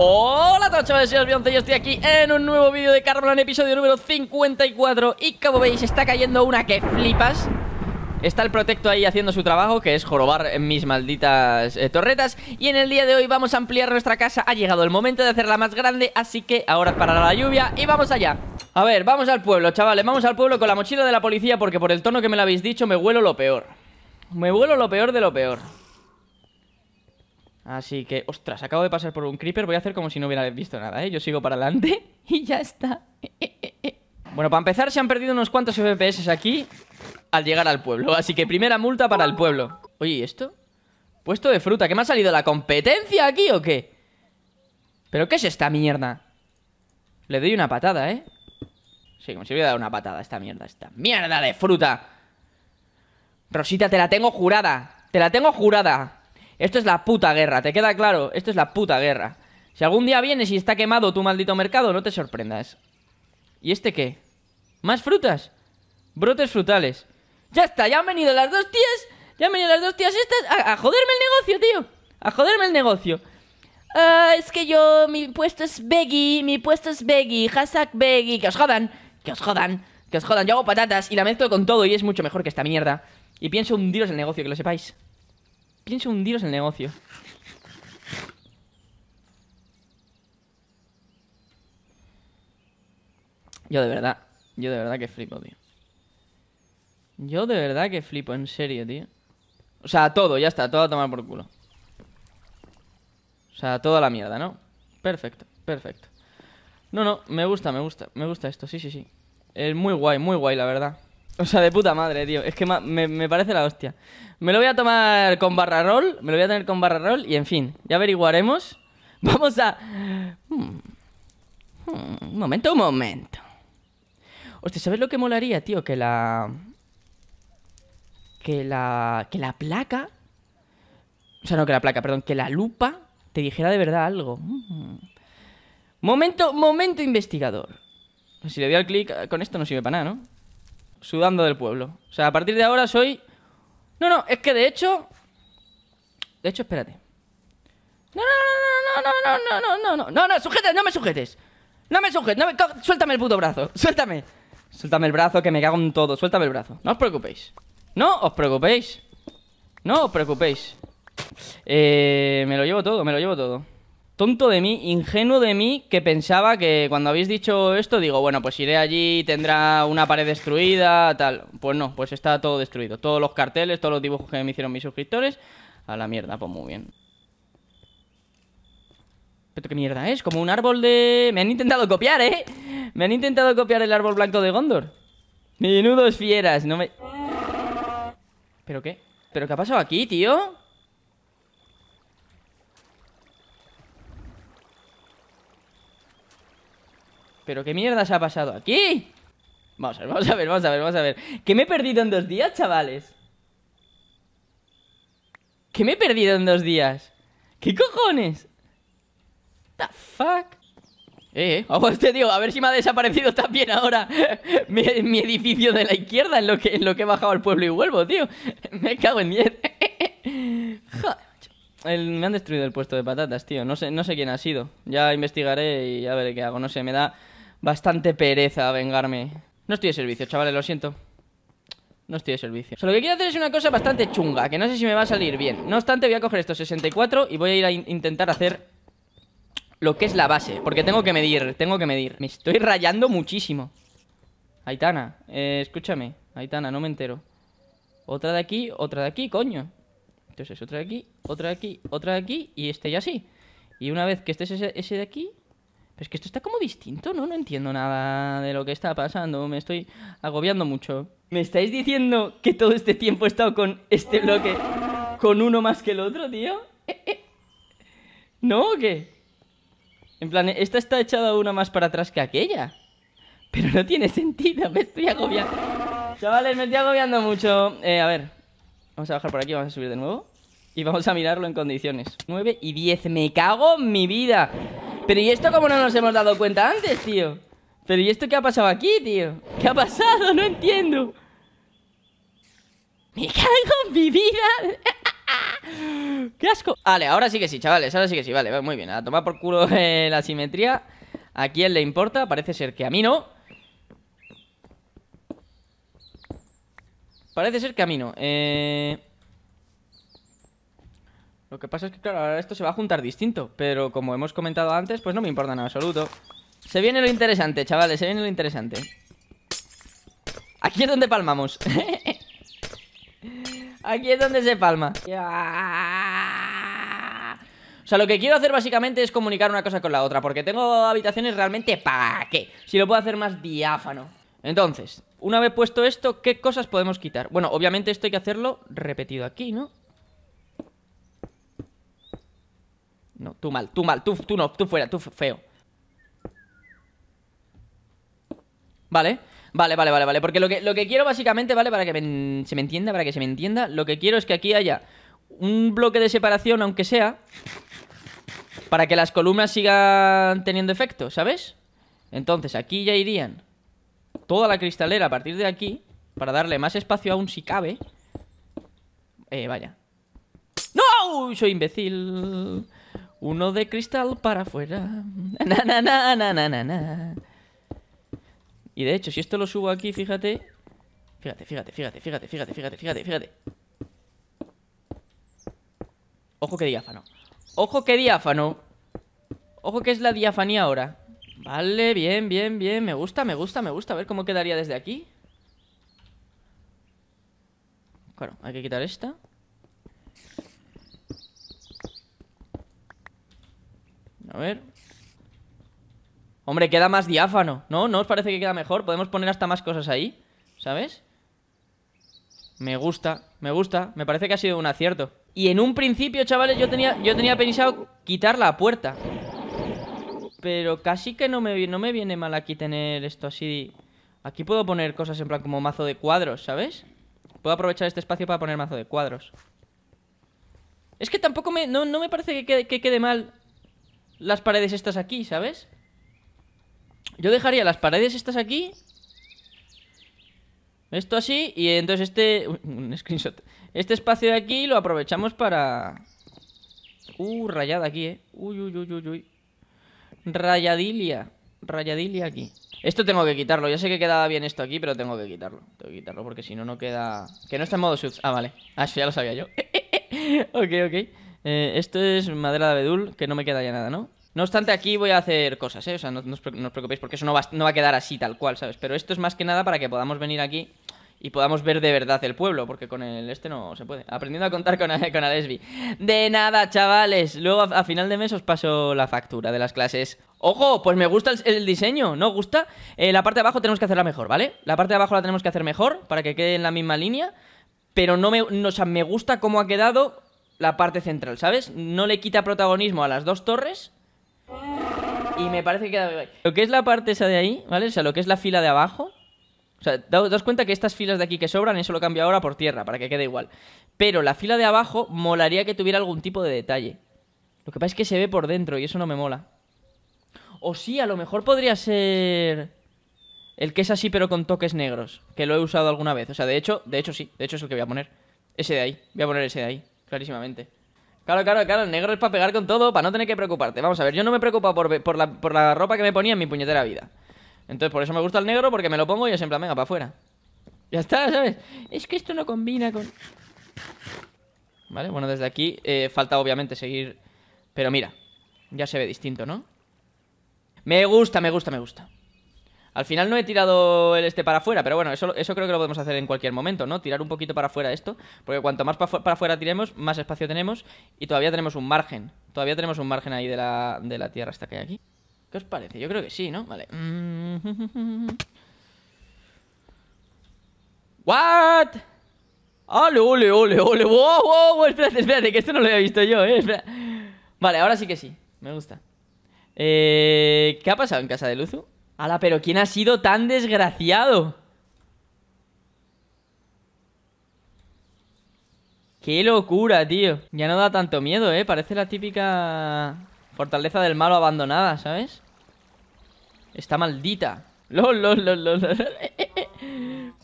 Hola todos chavales, soy Bionce y estoy aquí en un nuevo vídeo de en episodio número 54 Y como veis está cayendo una que flipas Está el Protecto ahí haciendo su trabajo, que es jorobar mis malditas eh, torretas Y en el día de hoy vamos a ampliar nuestra casa Ha llegado el momento de hacerla más grande, así que ahora para la lluvia y vamos allá A ver, vamos al pueblo, chavales, vamos al pueblo con la mochila de la policía Porque por el tono que me lo habéis dicho me huelo lo peor Me huelo lo peor de lo peor Así que, ostras, acabo de pasar por un creeper, voy a hacer como si no hubiera visto nada, ¿eh? Yo sigo para adelante y ya está. Bueno, para empezar se han perdido unos cuantos FPS aquí al llegar al pueblo, así que primera multa para el pueblo. Oye, ¿y esto? Puesto de fruta, ¿qué me ha salido? ¿La competencia aquí o qué? ¿Pero qué es esta mierda? Le doy una patada, ¿eh? Sí, como si hubiera dado una patada a esta mierda, esta mierda de fruta. Rosita, te la tengo jurada. Te la tengo jurada. Esto es la puta guerra, ¿te queda claro? Esto es la puta guerra. Si algún día vienes y está quemado tu maldito mercado, no te sorprendas. ¿Y este qué? ¿Más frutas? Brotes frutales. Ya está, ya han venido las dos tías. Ya han venido las dos tías estas a, joderme el negocio, tío. A joderme el negocio. Ah, es que yo, mi puesto es veggie, mi puesto es veggie, hashtag veggie. Que os jodan, que os jodan, que os jodan. Yo hago patatas y la mezclo con todo y es mucho mejor que esta mierda. Y pienso hundiros el negocio, que lo sepáis pienso hundiros el negocio. Yo de verdad, yo de verdad que flipo, tío. Yo de verdad que flipo, en serio, tío. O sea, todo, ya está, todo a tomar por culo. O sea, toda la mierda, ¿no? Perfecto, perfecto. No, no, me gusta, me gusta, me gusta esto, sí, sí, sí. Es muy guay, muy guay, la verdad. O sea, de puta madre, tío. Es que me, parece la hostia. Me lo voy a tomar con barra me lo voy a tener con barra y en fin, ya averiguaremos. Vamos a... Hmm. Hmm, un momento, un momento. Hostia, ¿sabes lo que molaría, tío? Que la... Que la... Que la placa... O sea, no que la placa, perdón. Que la lupa te dijera de verdad algo. Hmm. Momento, momento investigador. Si le doy al clic, con esto no sirve para nada, ¿no? sudando del pueblo. O sea, a partir de ahora soy... No, no, es que de hecho... De hecho, espérate. No, no, no, no, no, no, no, no, no, no, no, sujetes, no me sujetes. No me sujetes, no me... Suéltame el puto brazo, suéltame. Suéltame el brazo, que me cago en todo, suéltame el brazo. No os preocupéis. No os preocupéis. No os preocupéis. Eh, me lo llevo todo, me lo llevo todo tonto de mí, ingenuo de mí, que pensaba que cuando habéis dicho esto, digo, bueno, pues iré allí, y tendrá una pared destruida, tal. Pues no, pues está todo destruido. Todos los carteles, todos los dibujos que me hicieron mis suscriptores, a la mierda, pues muy bien. ¿Pero qué mierda es? Como un árbol de... Me han intentado copiar, ¿eh? Me han intentado copiar el árbol blanco de Gondor. Menudos fieras, no me... ¿Pero qué? ¿Pero qué ha pasado aquí, tío? ¿Pero qué mierda se ha pasado aquí? Vamos a ver, vamos a ver, vamos a ver, vamos a ver. ¿Qué me he perdido en dos días, chavales? ¿Qué me he perdido en dos días? ¿Qué cojones? The fuck? Eh, eh, ojo te este digo. a ver si me ha desaparecido también ahora mi, edificio de la izquierda en lo, que, en lo que he bajado al pueblo y vuelvo, tío. Me cago en 10. me han destruido el puesto de patatas, tío. No sé, no sé quién ha sido. Ya investigaré y ya ver qué hago. No sé, me da bastante pereza a vengarme. No estoy de servicio, chavales, lo siento. No estoy de servicio. lo que quiero hacer es una cosa bastante chunga, que no sé si me va a salir bien. No obstante, voy a coger estos 64 y voy a ir a intentar hacer lo que es la base. Porque tengo que medir, tengo que medir. Me estoy rayando muchísimo. Aitana, eh, escúchame. Aitana, no me entero. Otra de aquí, otra de aquí, coño. Entonces, otra de aquí, otra de aquí, otra de aquí y este ya sí. Y una vez que estés ese de aquí, pero es que esto está como distinto, ¿no? No entiendo nada de lo que está pasando. Me estoy agobiando mucho. ¿Me estáis diciendo que todo este tiempo he estado con este bloque con uno más que el otro, tío? ¿Eh, eh? no o qué? En plan, esta está echada una más para atrás que aquella. Pero no tiene sentido, me estoy agobiando. Chavales, me estoy agobiando mucho. Eh, a ver, vamos a bajar por aquí, vamos a subir de nuevo. Y vamos a mirarlo en condiciones. 9 y 10, me cago en mi vida. Pero ¿y esto cómo no nos hemos dado cuenta antes, tío? Pero ¿y esto qué ha pasado aquí, tío? ¿Qué ha pasado? No entiendo. Me cago en mi vida. ¡Qué asco! Vale, ahora sí que sí, chavales, ahora sí que sí, vale, muy bien. A tomar por culo eh, la simetría. ¿A quién le importa? Parece ser que a mí no. Parece ser que a mí no. Eh... Lo que pasa es que, claro, ahora esto se va a juntar distinto. Pero como hemos comentado antes, pues no me importa en absoluto. Se viene lo interesante, chavales, se viene lo interesante. Aquí es donde palmamos. Aquí es donde se palma. O sea, lo que quiero hacer básicamente es comunicar una cosa con la otra, porque tengo habitaciones realmente para qué. Si lo puedo hacer más diáfano. Entonces, una vez puesto esto, ¿qué cosas podemos quitar? Bueno, obviamente esto hay que hacerlo repetido aquí, ¿no? No, tú mal, tú mal, tú, tú no, tú fuera, tú feo. Vale, vale, vale, vale, vale. Porque lo que, quiero básicamente, ¿vale? Para que se me entienda, para que se me entienda, lo que quiero es que aquí haya un bloque de separación, aunque sea, para que las columnas sigan teniendo efecto, ¿sabes? Entonces, aquí ya irían toda la cristalera a partir de aquí, para darle más espacio aún si cabe. Eh, vaya. ¡No! Soy imbécil. Uno de cristal para afuera. Y de hecho, si esto lo subo aquí, fíjate. Fíjate, fíjate, fíjate, fíjate, fíjate, fíjate, fíjate, fíjate. Ojo que diáfano. Ojo que diáfano. Ojo que es la diafanía ahora. Vale, bien, bien, bien. Me gusta, me gusta, me gusta. A ver cómo quedaría desde aquí. Claro, hay que quitar esta. A ver. Hombre, queda más diáfano, ¿no? ¿No os parece que queda mejor? Podemos poner hasta más cosas ahí, ¿sabes? Me gusta, me gusta. Me parece que ha sido un acierto. Y en un principio, chavales, yo tenía, yo tenía pensado quitar la puerta. Pero casi que no me, no me viene mal aquí tener esto así. Aquí puedo poner cosas en plan como mazo de cuadros, ¿sabes? Puedo aprovechar este espacio para poner mazo de cuadros. Es que tampoco me, no, me parece que quede mal las paredes estas aquí, ¿sabes? Yo dejaría las paredes estas aquí. Esto así. Y entonces este... Un screenshot. Este espacio de aquí lo aprovechamos para... Uh, rayada aquí, eh. Uy, uy, uy, uy, uy. Rayadilia. Rayadilia aquí. Esto tengo que quitarlo. Ya sé que quedaba bien esto aquí, pero tengo que quitarlo. Tengo que quitarlo porque si no, no queda... Que no está en modo subs. Ah, vale. Ah, eso ya lo sabía yo. ok, ok. Eh, esto es madera de abedul, que no me queda ya nada, ¿no? No obstante, aquí voy a hacer cosas, ¿eh? O sea, no, os, preocupéis porque eso no va, no va a quedar así tal cual, ¿sabes? Pero esto es más que nada para que podamos venir aquí y podamos ver de verdad el pueblo, porque con el este no se puede. Aprendiendo a contar con, con Alesbi. De nada, chavales. Luego a, final de mes os paso la factura de las clases. ¡Ojo! Pues me gusta el, diseño, ¿no? ¿Gusta? Eh, la parte de abajo tenemos que hacerla mejor, ¿vale? La parte de abajo la tenemos que hacer mejor para que quede en la misma línea. Pero no me. No, o sea, me gusta cómo ha quedado la parte central, ¿sabes? No le quita protagonismo a las dos torres. Y me parece que queda Lo que es la parte esa de ahí, ¿vale? O sea, lo que es la fila de abajo. O sea, daos cuenta que estas filas de aquí que sobran, eso lo cambio ahora por tierra, para que quede igual. Pero la fila de abajo molaría que tuviera algún tipo de detalle. Lo que pasa es que se ve por dentro y eso no me mola. O sí, a lo mejor podría ser... El que es así pero con toques negros, que lo he usado alguna vez. O sea, de hecho, de hecho sí, de hecho es el que voy a poner. Ese de ahí, voy a poner ese de ahí clarísimamente. Claro, claro, claro, el negro es para pegar con todo, para no tener que preocuparte. Vamos a ver, yo no me preocupo por, por, la, ropa que me ponía en mi puñetera vida. Entonces, por eso me gusta el negro, porque me lo pongo y es en plan, venga, para afuera. Ya está, ¿sabes? Es que esto no combina con... Vale, bueno, desde aquí eh, falta obviamente seguir... Pero mira, ya se ve distinto, ¿no? Me gusta, me gusta, me gusta. Al final no he tirado el este para afuera, pero bueno, eso, eso creo que lo podemos hacer en cualquier momento, ¿no? Tirar un poquito para afuera esto, porque cuanto más para afuera tiremos, más espacio tenemos y todavía tenemos un margen. Todavía tenemos un margen ahí de la, tierra hasta que hay aquí. ¿Qué os parece? Yo creo que sí, ¿no? Vale. Mm. ¿What? ¡Ole, ole, ole, ole! ¡Wow, wow! Espérate, espérate, que esto no lo había visto yo, ¿eh? Vale, ahora sí que sí. Me gusta. Eh, ¿Qué ha pasado en casa de Luzu? ¡Hala, pero ¿quién ha sido tan desgraciado? Qué locura, tío. Ya no da tanto miedo, ¿eh? Parece la típica fortaleza del malo abandonada, ¿sabes? Está maldita. LOL,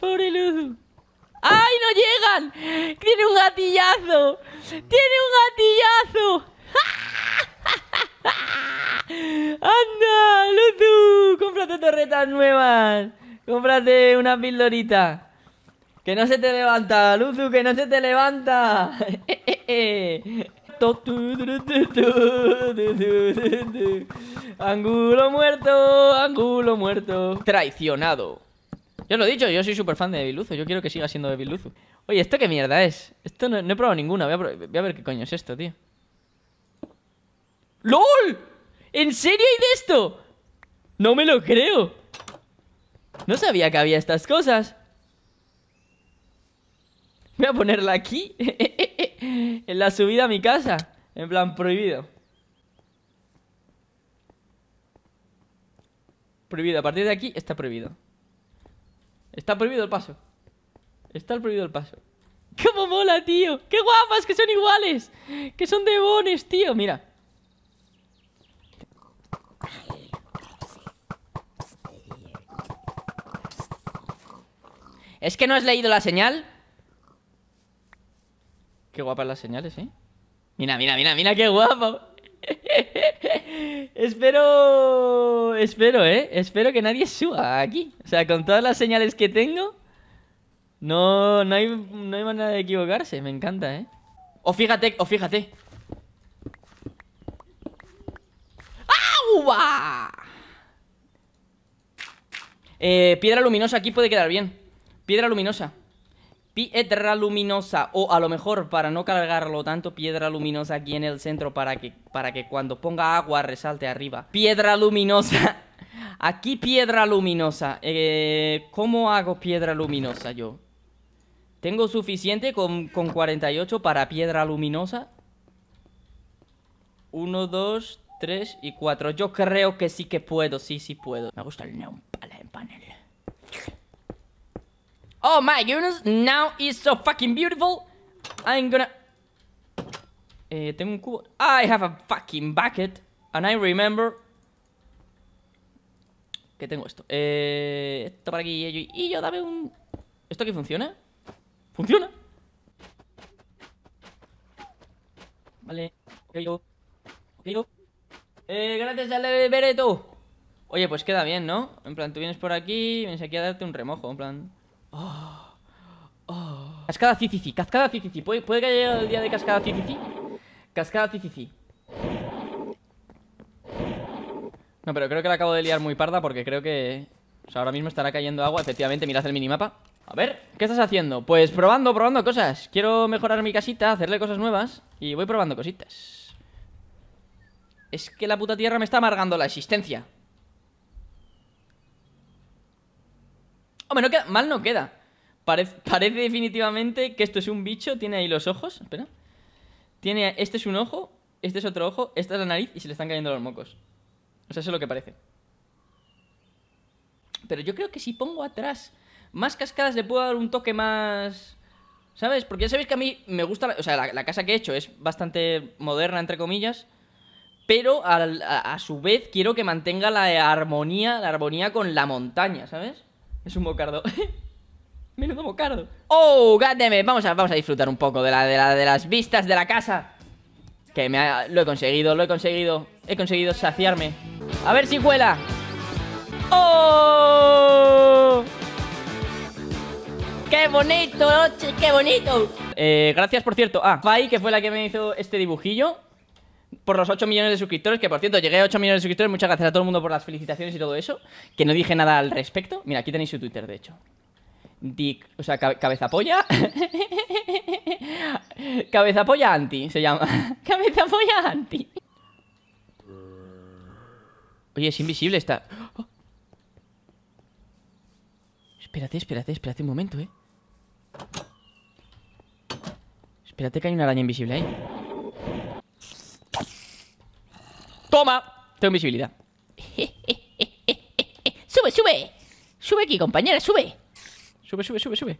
Pobre Luzu. ¡Ay, no llegan! ¡Tiene un gatillazo! ¡Tiene un gatillazo! ¡Anda, Luzu! ¡Cómprate torretas nuevas! ¡Cómprate una pildorita! ¡Que no se te levanta, Luzu! ¡Que no se te levanta! ¡Angulo muerto! ¡Angulo muerto! ¡Traicionado! Yo lo he dicho, yo soy super fan de Luzu. Yo quiero que siga siendo de Luzu. Oye, ¿esto qué mierda es? Esto no, he probado ninguna. Voy a, voy a ver qué coño es esto, tío. ¡LOL! ¿En serio hay de esto? No me lo creo. No sabía que había estas cosas. Voy a ponerla aquí. en la subida a mi casa. En plan prohibido. Prohibido. A partir de aquí está prohibido. Está prohibido el paso. Está prohibido el paso. ¡Cómo mola, tío! ¡Qué guapas que son iguales! ¡Que son de bones, tío! Mira. ¿Es que no has leído la señal? Qué guapas las señales, ¿eh? Mira, mira, mira, mira qué guapo. espero... Espero, ¿eh? Espero que nadie suba aquí. O sea, con todas las señales que tengo... No, no hay, no hay manera de equivocarse. Me encanta, ¿eh? O fíjate, o fíjate. ¡Agua! Eh, piedra luminosa aquí puede quedar bien. Piedra luminosa. Piedra luminosa. O a lo mejor, para no cargarlo tanto, piedra luminosa aquí en el centro para que, para que cuando ponga agua resalte arriba. Piedra luminosa. Aquí piedra luminosa. Eh, ¿Cómo hago piedra luminosa yo? ¿Tengo suficiente con, 48 para piedra luminosa? 1, 2, 3 y 4. Yo creo que sí que puedo, sí, sí puedo. Me gusta el neón panel. Oh my goodness, now it's so fucking beautiful. I'm gonna... Eh, tengo un cubo. I have a fucking bucket. And I remember... Que tengo esto. Eh, esto para aquí y eh, yo, y yo dame un... ¿Esto aquí funciona? ¿Funciona? Vale. Ok, yo. Ok, yo. Eh, gracias al Bereto. Oye, pues queda bien, ¿no? En plan, tú vienes por aquí, vienes aquí a darte un remojo, en plan... Cascada Cicici, cascada Cicici. ¿Puede, ¿Puede que haya llegado el día de cascada Cicici? Cascada Cicici. No, pero creo que la acabo de liar muy parda porque creo que... ahora mismo estará cayendo agua. Efectivamente, mirad el minimapa. A ver, ¿qué estás haciendo? Pues probando, probando cosas. Quiero mejorar mi casita, hacerle cosas nuevas. Y voy probando cositas. Es que la puta tierra me está amargando la existencia. Hombre, no mal no queda. Parece, definitivamente que esto es un bicho, tiene ahí los ojos, espera. Tiene, este es un ojo, este es otro ojo, esta es la nariz y se le están cayendo los mocos. O sea, eso es lo que parece. Pero yo creo que si pongo atrás más cascadas le puedo dar un toque más... ¿Sabes? Porque ya sabéis que a mí me gusta... o sea, la, casa que he hecho es bastante moderna, entre comillas. Pero a, a su vez quiero que mantenga la armonía, la armonía con la montaña, ¿sabes? Es un bocardo. Menudo bocardo. Oh, goddammit. Vamos a, vamos a disfrutar un poco de, la, de, las vistas de la casa. Que me lo he conseguido, lo he conseguido. He conseguido saciarme. A ver si huela. ¡Oh! ¡Qué bonito, noche! ¡Qué bonito! Eh, gracias, por cierto, a ah, Fai, que fue la que me hizo este dibujillo por los 8 millones de suscriptores, que por cierto, llegué a 8 millones de suscriptores. Muchas gracias a todo el mundo por las felicitaciones y todo eso. Que no dije nada al respecto. Mira, aquí tenéis su Twitter, de hecho. Dick, o sea, cabeza polla. cabeza polla anti se llama. cabeza polla anti. Oye, es invisible esta. Espérate, espérate, espérate un momento, eh. Espérate que hay una araña invisible ahí. Toma, tengo invisibilidad. sube, sube. Sube aquí, compañera, sube. Sube, sube, sube, sube.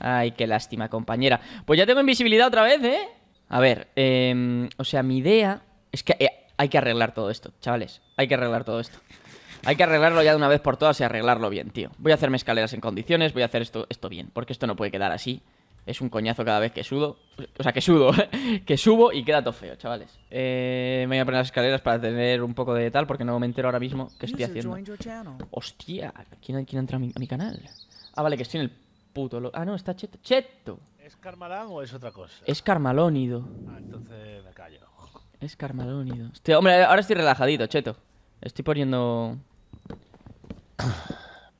Ay, qué lástima, compañera. Pues ya tengo invisibilidad otra vez, ¿eh? A ver, eh, o sea, mi idea es que eh, hay que arreglar todo esto, chavales. Hay que arreglar todo esto. Hay que arreglarlo ya de una vez por todas y arreglarlo bien, tío. Voy a hacerme escaleras en condiciones, voy a hacer esto, esto bien, porque esto no puede quedar así. Es un coñazo cada vez que sudo. O sea, que sudo, que subo y queda todo feo, chavales. Eh, me voy a poner las escaleras para tener un poco de tal, porque no me entero ahora mismo qué estoy haciendo. Hostia, ¿quién, quién entra a mi, a mi canal? Ah, vale, que estoy en el puto. Ah, no, está Cheto. ¡Cheto! ¿Es Carmalán o es otra cosa? Es Carmalónido. Ah, entonces me callo. Es Carmalónido. hombre, ahora estoy relajadito, Cheto. Estoy poniendo.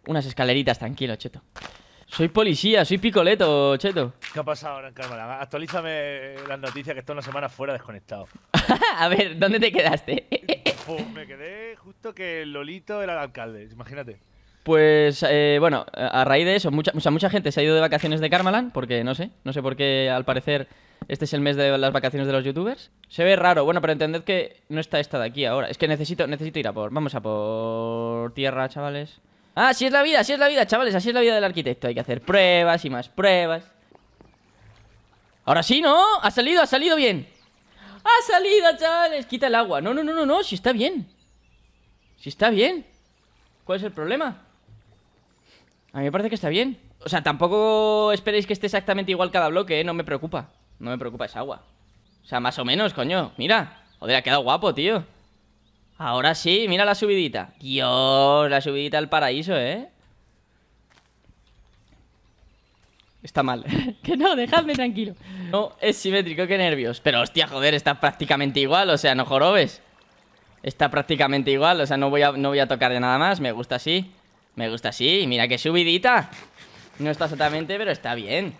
Unas escaleritas, tranquilo, Cheto. Soy policía, soy picoleto, cheto. ¿Qué ha pasado ahora en Cámara? Actualízame las noticias que estoy una semana fuera desconectado. a ver, ¿dónde te quedaste? Pues me quedé justo que el Lolito era el alcalde, imagínate. Pues eh, bueno, a raíz de eso, mucha, mucha gente se ha ido de vacaciones de Carmalan, porque no sé, no sé por qué al parecer este es el mes de las vacaciones de los youtubers. Se ve raro, bueno, pero entended que no está esta de aquí ahora. Es que necesito, necesito ir a por. Vamos a por tierra, chavales. Ah, así es la vida, así es la vida, chavales Así es la vida del arquitecto Hay que hacer pruebas y más pruebas Ahora sí, ¿no? Ha salido, ha salido bien ¡Ha salido, chavales! Quita el agua No, no, no, no, no, si está bien Si está bien ¿Cuál es el problema? A mí me parece que está bien O sea, tampoco esperéis que esté exactamente igual cada bloque, ¿eh? No me preocupa No me preocupa esa agua O sea, más o menos, coño Mira Joder, ha quedado guapo, tío Ahora sí, mira la subidita. Dios, la subidita al paraíso, ¿eh? Está mal. que no, dejadme tranquilo. No, es simétrico, qué nervios. Pero hostia, joder, está prácticamente igual, o sea, no jorobes. Está prácticamente igual, o sea, no voy a, no voy a tocar de nada más. Me gusta así. Me gusta así. Mira qué subidita. No está exactamente, pero está bien.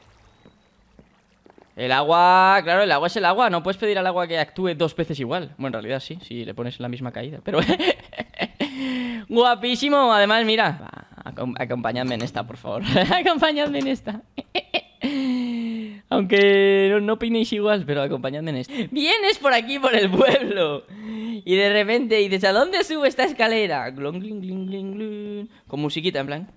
El agua, claro, el agua es el agua. No puedes pedir al agua que actúe dos veces igual. Bueno, en realidad sí, si le pones la misma caída. Pero guapísimo. Además, mira, acompañadme en esta, por favor. acompañadme en esta. Aunque no, opinéis igual, pero acompañadme en esto. Vienes por aquí, por el pueblo. Y de repente dices, ¿a dónde sube esta escalera? Con musiquita, en plan.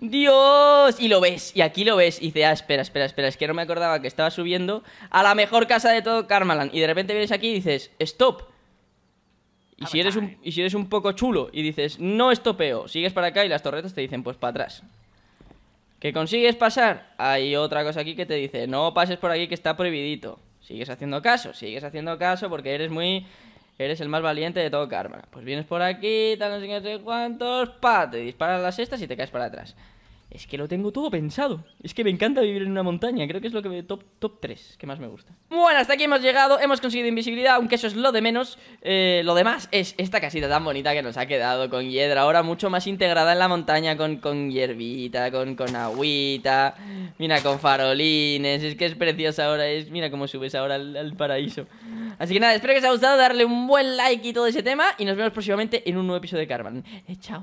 ¡Dios! Y lo ves, y aquí lo ves. Y dices, ah, espera, espera, espera, es que no me acordaba que estaba subiendo a la mejor casa de todo Carmalan. Y de repente vienes aquí y dices, ¡stop! Y ah, si, eres un, y si eres un poco chulo y dices, no estopeo, sigues para acá y las torretas te dicen, pues para atrás. ¿Qué consigues pasar? Hay otra cosa aquí que te dice, no pases por aquí que está prohibidito. Sigues haciendo caso, sigues haciendo caso porque eres muy... Eres el más valiente de todo karma. Pues vienes por aquí, tal, no sé qué, cuántos, pa, te disparan las estas y te caes para atrás. Es que lo tengo todo pensado. Es que me encanta vivir en una montaña. Creo que es lo que me, top, top 3 que más me gusta. Bueno, hasta aquí hemos llegado. Hemos conseguido invisibilidad, aunque eso es lo de menos. Eh, lo demás es esta casita tan bonita que nos ha quedado con hiedra. Ahora mucho más integrada en la montaña con, con hierbita, con, con agüita. Mira, con farolines. Es que es preciosa ahora. Es, mira cómo subes ahora al, paraíso. Así que nada, espero que os haya gustado. Darle un buen like y todo ese tema. Y nos vemos próximamente en un nuevo episodio de carmen eh, chao.